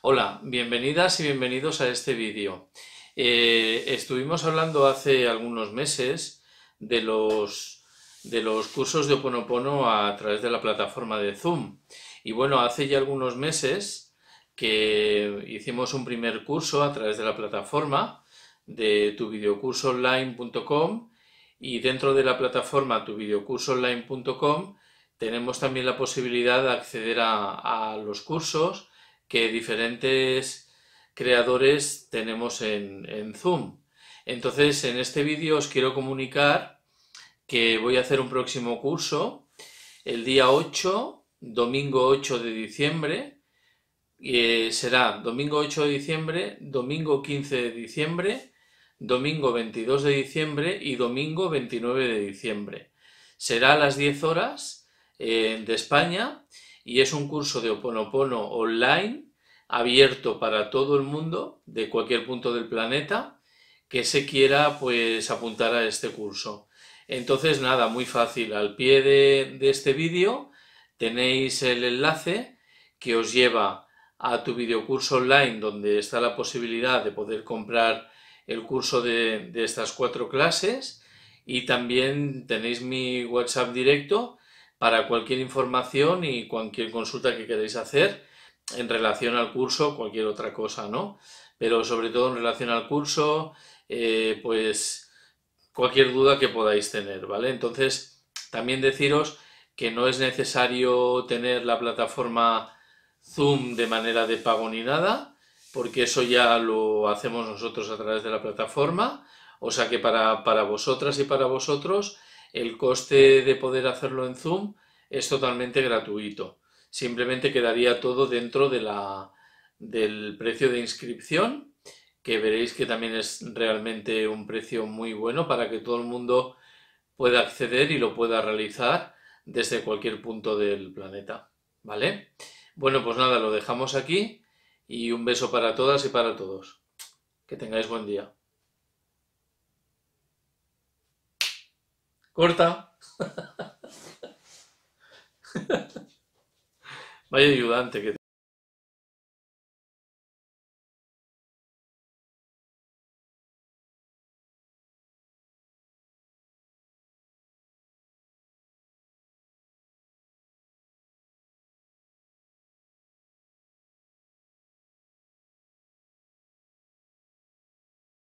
Hola, bienvenidas y bienvenidos a este vídeo. Eh, estuvimos hablando hace algunos meses de los, cursos de Oponopono a través de la plataforma de Zoom. Y bueno, hace ya algunos meses que hicimos un primer curso a través de la plataforma de tuvideocursoonline.com y dentro de la plataforma tuvideocursoonline.com tenemos también la posibilidad de acceder a los cursos que diferentes creadores tenemos en, Zoom. Entonces, en este vídeo os quiero comunicar que voy a hacer un próximo curso el día 8, domingo 8 de diciembre. Eh, será domingo 8 de diciembre, domingo 15 de diciembre, domingo 22 de diciembre y domingo 29 de diciembre. Será a las 10 horas eh, de España y es un curso de Oponopono online abierto para todo el mundo de cualquier punto del planeta que se quiera pues apuntar a este curso. Entonces nada, muy fácil, al pie de, este vídeo tenéis el enlace que os lleva a tu videocurso online donde está la posibilidad de poder comprar el curso de estas cuatro clases y también tenéis mi WhatsApp directo para cualquier información y cualquier consulta que queráis hacer en relación al curso, cualquier otra cosa, ¿no? Pero sobre todo en relación al curso, eh, pues cualquier duda que podáis tener, ¿vale? Entonces, también deciros que no es necesario tener la plataforma Zoom de manera de pago ni nada, porque eso ya lo hacemos nosotros a través de la plataforma, o sea que para, para vosotras y para vosotros, el coste de poder hacerlo en Zoom es totalmente gratuito. Simplemente quedaría todo dentro de la, del precio de inscripción, que veréis que también es realmente un precio muy bueno para que todo el mundo pueda acceder y lo pueda realizar desde cualquier punto del planeta. ¿Vale? Bueno, pues nada, lo dejamos aquí y un beso para todas y para todos. Que tengáis buen día. Corta. Vaya ayudante que